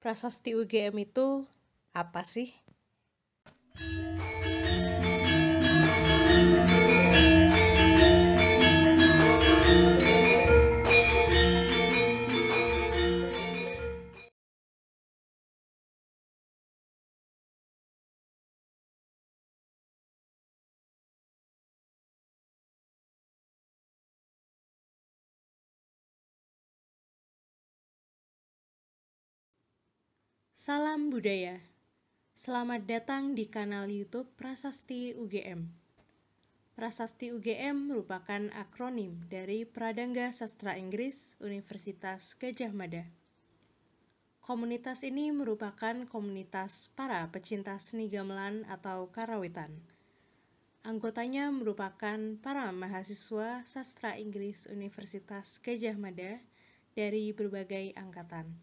prasasti UGM itu apa sih? Salam budaya. Selamat datang di kanal YouTube Prasasti UGM. Prasasti UGM merupakan akronim dari Pradangga Sastra Inggris Universitas Gajah Mada. Komunitas ini merupakan komunitas para pecinta seni gamelan atau karawitan. Anggotanya merupakan para mahasiswa sastra Inggris Universitas Gajah Mada dari berbagai angkatan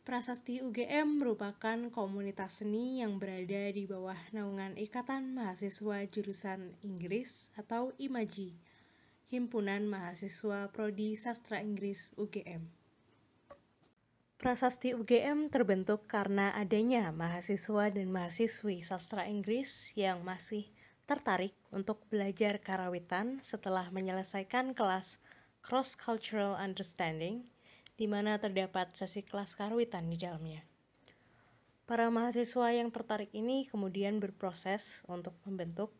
Prasasti UGM merupakan komunitas seni yang berada di bawah naungan Ikatan Mahasiswa Jurusan Inggris atau IMAJI, Himpunan Mahasiswa Prodi Sastra Inggris UGM. Prasasti UGM terbentuk karena adanya mahasiswa dan mahasiswi sastra Inggris yang masih tertarik untuk belajar karawitan setelah menyelesaikan kelas Cross Cultural Understanding di mana terdapat sesi kelas karwitan di dalamnya. Para mahasiswa yang tertarik ini kemudian berproses untuk membentuk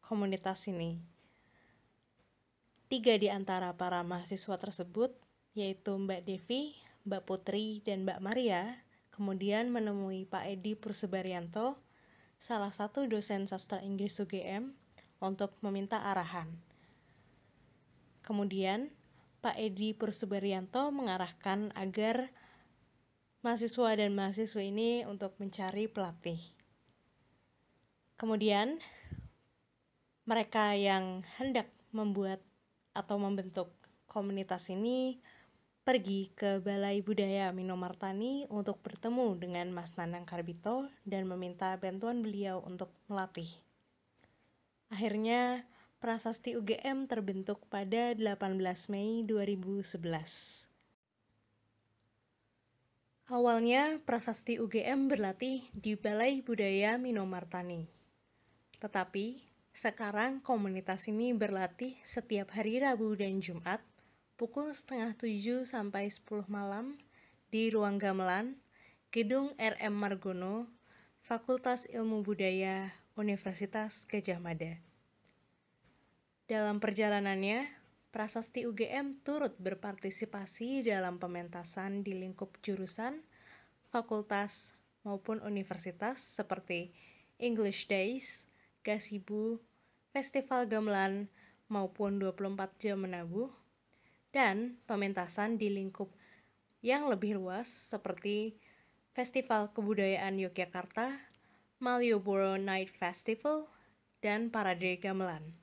komunitas ini. Tiga di antara para mahasiswa tersebut, yaitu Mbak Devi, Mbak Putri, dan Mbak Maria, kemudian menemui Pak Edi Pursebarianto, salah satu dosen sastra Inggris UGM, untuk meminta arahan. Kemudian, Pak Edi Pursubarianto mengarahkan agar mahasiswa dan mahasiswa ini untuk mencari pelatih. Kemudian, mereka yang hendak membuat atau membentuk komunitas ini pergi ke Balai Budaya Minomartani untuk bertemu dengan Mas Nanang Karbito dan meminta bantuan beliau untuk melatih. Akhirnya, Prasasti UGM terbentuk pada 18 Mei 2011. Awalnya, prasasti UGM berlatih di Balai Budaya Minomartani. Tetapi, sekarang komunitas ini berlatih setiap hari Rabu dan Jumat pukul setengah tujuh sampai sepuluh malam di Ruang Gamelan, Gedung RM Margono, Fakultas Ilmu Budaya, Universitas Gajah Mada. Dalam perjalanannya, Prasasti UGM turut berpartisipasi dalam pementasan di lingkup jurusan, fakultas, maupun universitas seperti English Days, Gasibu, Festival Gamelan, maupun 24 jam menabuh, dan pementasan di lingkup yang lebih luas seperti Festival Kebudayaan Yogyakarta, Malioboro Night Festival, dan Parade Gamelan.